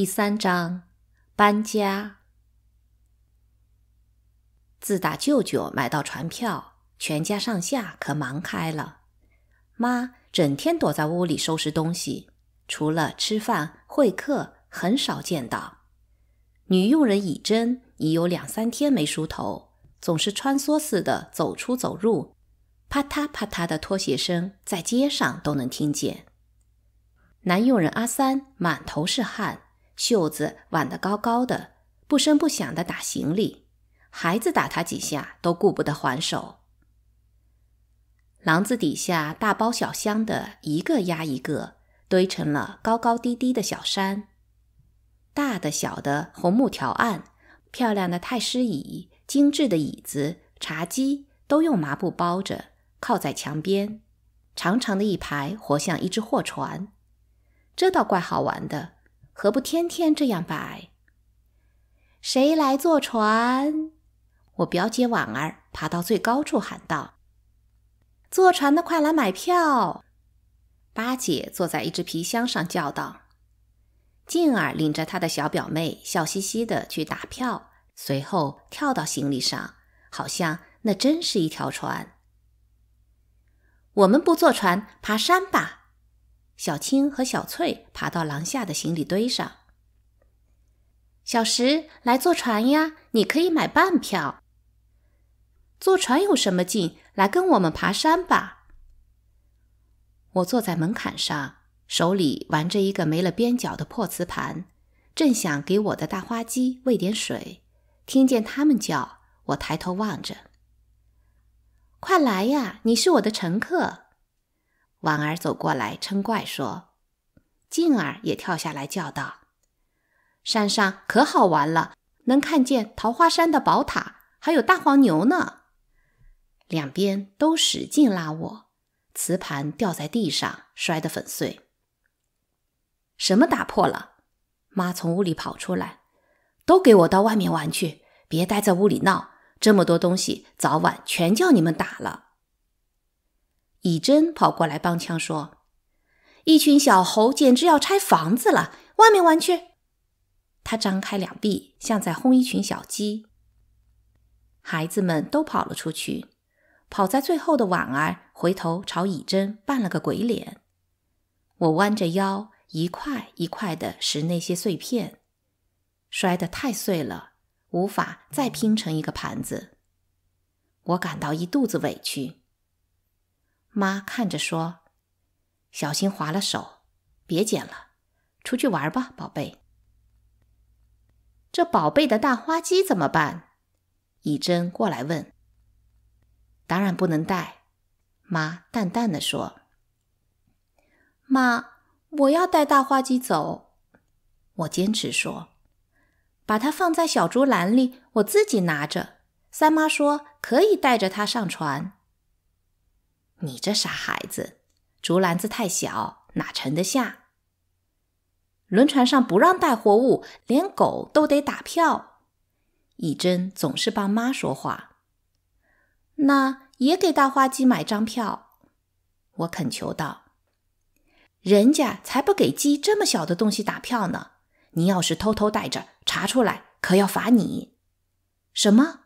第三章，搬家。自打舅舅买到船票，全家上下可忙开了。妈整天躲在屋里收拾东西，除了吃饭会客，很少见到。女佣人乙真已有两三天没梳头，总是穿梭似的走出走入，啪嗒啪嗒的拖鞋声在街上都能听见。男佣人阿三满头是汗。袖子挽得高高的，不声不响地打行李。孩子打他几下，都顾不得还手。廊子底下，大包小箱的，一个压一个，堆成了高高低低的小山。大的、小的，红木条案、漂亮的太师椅、精致的椅子、茶几，都用麻布包着，靠在墙边，长长的一排，活像一只货船。这倒怪好玩的。何不天天这样摆？谁来坐船？我表姐婉儿爬到最高处喊道：“坐船的快来买票！”八姐坐在一只皮箱上叫道：“静儿领着他的小表妹笑嘻嘻的去打票，随后跳到行李上，好像那真是一条船。”我们不坐船，爬山吧。小青和小翠爬到廊下的行李堆上。小石来坐船呀，你可以买半票。坐船有什么劲？来跟我们爬山吧。我坐在门槛上，手里玩着一个没了边角的破瓷盘，正想给我的大花鸡喂点水，听见他们叫我，抬头望着。快来呀，你是我的乘客。婉儿走过来称怪说：“静儿也跳下来叫道，山上可好玩了，能看见桃花山的宝塔，还有大黄牛呢。”两边都使劲拉我，瓷盘掉在地上，摔得粉碎。什么打破了？妈从屋里跑出来，都给我到外面玩去，别待在屋里闹，这么多东西，早晚全叫你们打了。以真跑过来帮腔说：“一群小猴简直要拆房子了，外面玩去！”他张开两臂，像在轰一群小鸡。孩子们都跑了出去，跑在最后的婉儿回头朝以真扮了个鬼脸。我弯着腰，一块一块地拾那些碎片，摔得太碎了，无法再拼成一个盘子。我感到一肚子委屈。妈看着说：“小心划了手，别剪了，出去玩吧，宝贝。”这宝贝的大花鸡怎么办？以真过来问。当然不能带，妈淡淡的说。妈，我要带大花鸡走，我坚持说，把它放在小竹篮里，我自己拿着。三妈说可以带着它上船。你这傻孩子，竹篮子太小，哪盛得下？轮船上不让带货物，连狗都得打票。一真总是帮妈说话，那也给大花鸡买张票。我恳求道：“人家才不给鸡这么小的东西打票呢！你要是偷偷带着，查出来可要罚你。”什么？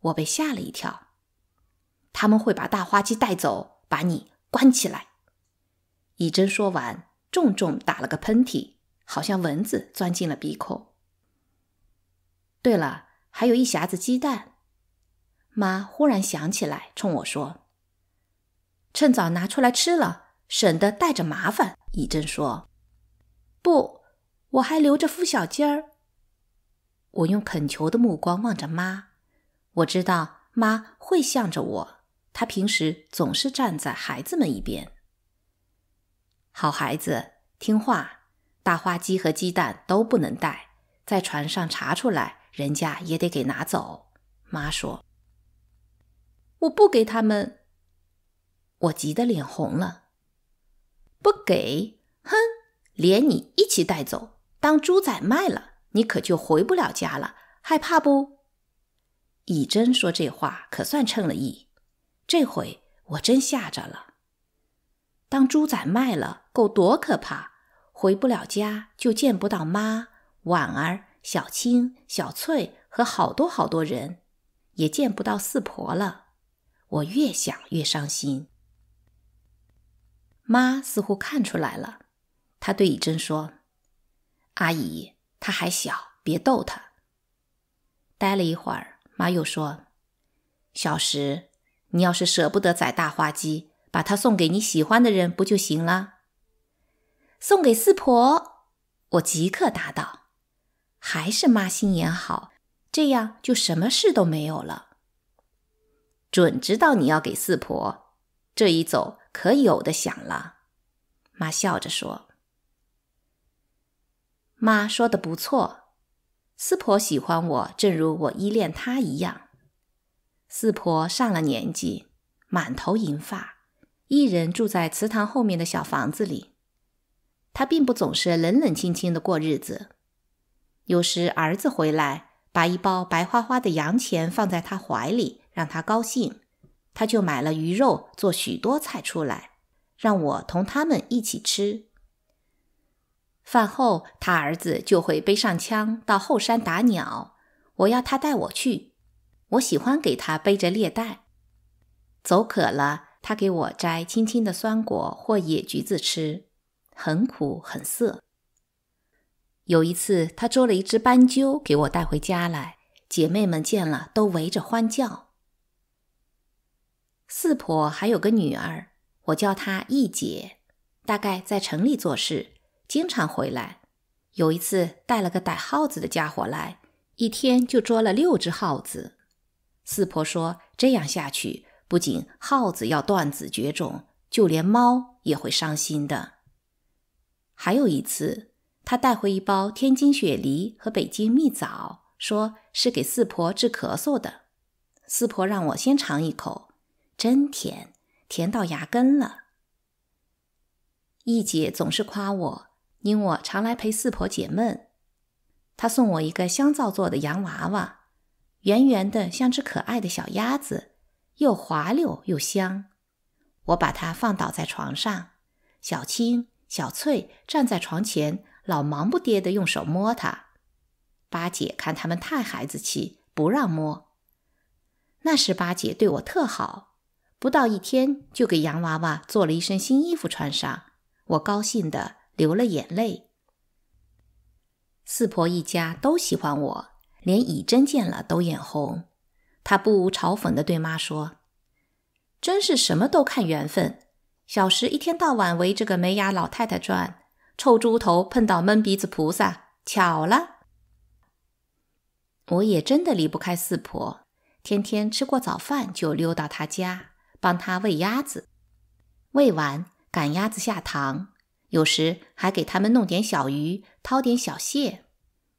我被吓了一跳。他们会把大花鸡带走，把你关起来。以真说完，重重打了个喷嚏，好像蚊子钻进了鼻孔。对了，还有一匣子鸡蛋。妈忽然想起来，冲我说：“趁早拿出来吃了，省得带着麻烦。”以真说：“不，我还留着孵小鸡儿。”我用恳求的目光望着妈，我知道妈会向着我。他平时总是站在孩子们一边。好孩子，听话，大花鸡和鸡蛋都不能带，在船上查出来，人家也得给拿走。妈说：“我不给他们。”我急得脸红了。不给？哼，连你一起带走，当猪崽卖了，你可就回不了家了。害怕不？以真说这话可算称了意。这回我真吓着了。当猪仔卖了，够多可怕！回不了家，就见不到妈、婉儿、小青、小翠和好多好多人，也见不到四婆了。我越想越伤心。妈似乎看出来了，她对以真说：“阿姨，他还小，别逗他。”待了一会儿，妈又说：“小石。”你要是舍不得宰大花鸡，把它送给你喜欢的人不就行了？送给四婆，我即刻答道。还是妈心眼好，这样就什么事都没有了。准知道你要给四婆，这一走可有的想了。妈笑着说：“妈说的不错，四婆喜欢我，正如我依恋她一样。”四婆上了年纪，满头银发，一人住在祠堂后面的小房子里。她并不总是冷冷清清的过日子，有时儿子回来，把一包白花花的洋钱放在他怀里，让他高兴，他就买了鱼肉，做许多菜出来，让我同他们一起吃。饭后，他儿子就会背上枪到后山打鸟，我要他带我去。我喜欢给他背着猎袋，走渴了，他给我摘青青的酸果或野橘子吃，很苦很涩。有一次，他捉了一只斑鸠给我带回家来，姐妹们见了都围着欢叫。四婆还有个女儿，我叫她一姐，大概在城里做事，经常回来。有一次，带了个逮耗子的家伙来，一天就捉了六只耗子。四婆说：“这样下去，不仅耗子要断子绝种，就连猫也会伤心的。”还有一次，她带回一包天津雪梨和北京蜜枣，说是给四婆治咳嗽的。四婆让我先尝一口，真甜，甜到牙根了。义姐总是夸我，因我常来陪四婆解闷，她送我一个香皂做的洋娃娃。圆圆的，像只可爱的小鸭子，又滑溜又香。我把它放倒在床上，小青、小翠站在床前，老忙不迭地用手摸它。八姐看他们太孩子气，不让摸。那时八姐对我特好，不到一天就给洋娃娃做了一身新衣服穿上，我高兴得流了眼泪。四婆一家都喜欢我。连乙真见了都眼红，他不无嘲讽地对妈说：“真是什么都看缘分。小时一天到晚围着个没牙老太太转，臭猪头碰到闷鼻子菩萨，巧了。我也真的离不开四婆，天天吃过早饭就溜到她家，帮她喂鸭子，喂完赶鸭子下塘，有时还给他们弄点小鱼，掏点小蟹。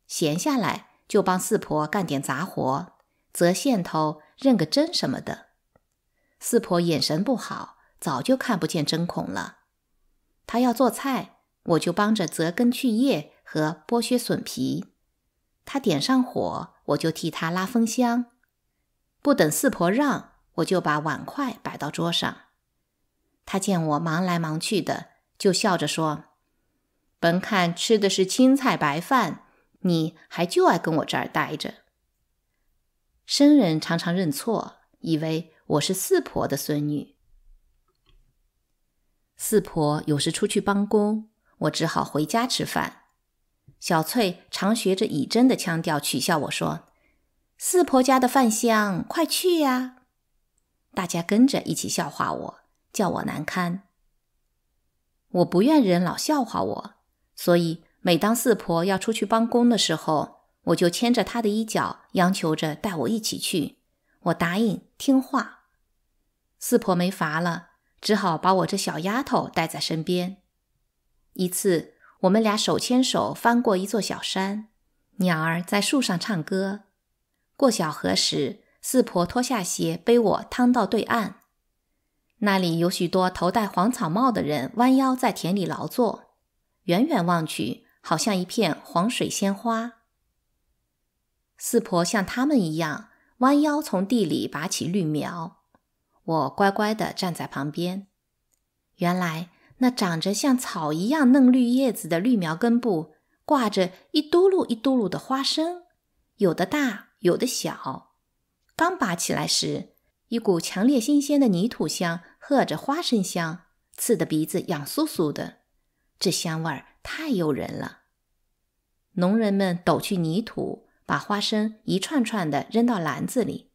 闲下来。”就帮四婆干点杂活，择线头、认个针什么的。四婆眼神不好，早就看不见针孔了。她要做菜，我就帮着择根去叶和剥削笋皮。她点上火，我就替她拉风箱。不等四婆让我，就把碗筷摆到桌上。她见我忙来忙去的，就笑着说：“本看吃的是青菜白饭。”你还就爱跟我这儿待着。生人常常认错，以为我是四婆的孙女。四婆有时出去帮工，我只好回家吃饭。小翠常学着以真的腔调取笑我说：“四婆家的饭香，快去呀！”大家跟着一起笑话我，叫我难堪。我不愿人老笑话我，所以。每当四婆要出去帮工的时候，我就牵着她的衣角，央求着带我一起去。我答应听话，四婆没法了，只好把我这小丫头带在身边。一次，我们俩手牵手翻过一座小山，鸟儿在树上唱歌。过小河时，四婆脱下鞋背我趟到对岸。那里有许多头戴黄草帽的人弯腰在田里劳作，远远望去。好像一片黄水仙花。四婆像他们一样弯腰从地里拔起绿苗，我乖乖的站在旁边。原来那长着像草一样嫩绿叶子的绿苗根部挂着一嘟噜一嘟噜的花生，有的大，有的小。刚拔起来时，一股强烈新鲜的泥土香和着花生香，刺得鼻子痒酥酥的。这香味儿。太诱人了！农人们抖去泥土，把花生一串串的扔到篮子里。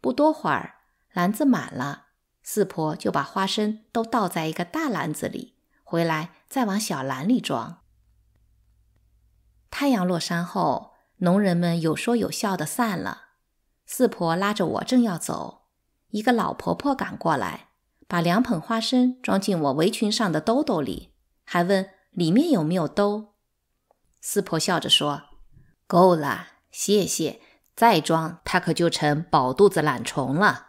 不多会儿，篮子满了，四婆就把花生都倒在一个大篮子里，回来再往小篮里装。太阳落山后，农人们有说有笑的散了。四婆拉着我正要走，一个老婆婆赶过来，把两捧花生装进我围裙上的兜兜里，还问。里面有没有兜？四婆笑着说：“够了，谢谢。再装，他可就成饱肚子懒虫了。”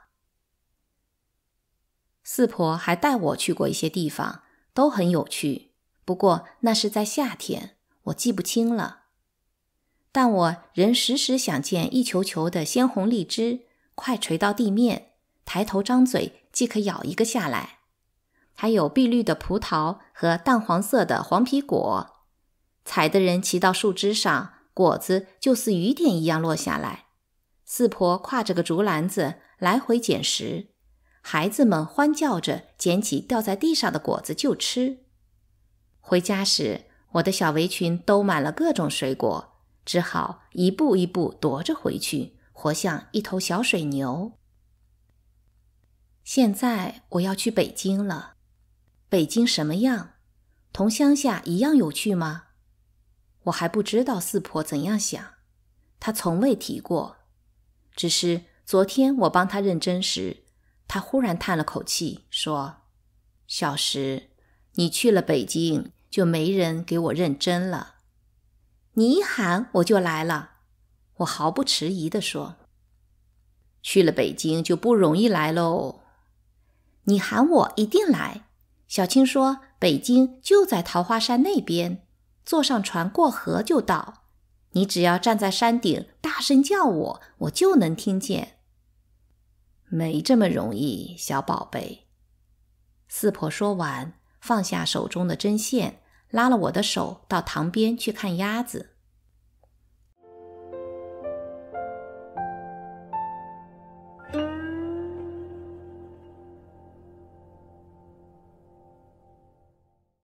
四婆还带我去过一些地方，都很有趣。不过那是在夏天，我记不清了。但我仍时时想见一球球的鲜红荔枝，快垂到地面，抬头张嘴即可咬一个下来。还有碧绿的葡萄和淡黄色的黄皮果，采的人骑到树枝上，果子就似雨点一样落下来。四婆挎着个竹篮子来回捡拾，孩子们欢叫着捡起掉在地上的果子就吃。回家时，我的小围裙兜满了各种水果，只好一步一步踱着回去，活像一头小水牛。现在我要去北京了。北京什么样？同乡下一样有趣吗？我还不知道四婆怎样想，她从未提过。只是昨天我帮她认真时，她忽然叹了口气，说：“小时你去了北京，就没人给我认真了。你一喊我就来了。”我毫不迟疑的说：“去了北京就不容易来喽。你喊我一定来。”小青说：“北京就在桃花山那边，坐上船过河就到。你只要站在山顶大声叫我，我就能听见。”没这么容易，小宝贝。四婆说完，放下手中的针线，拉了我的手到塘边去看鸭子。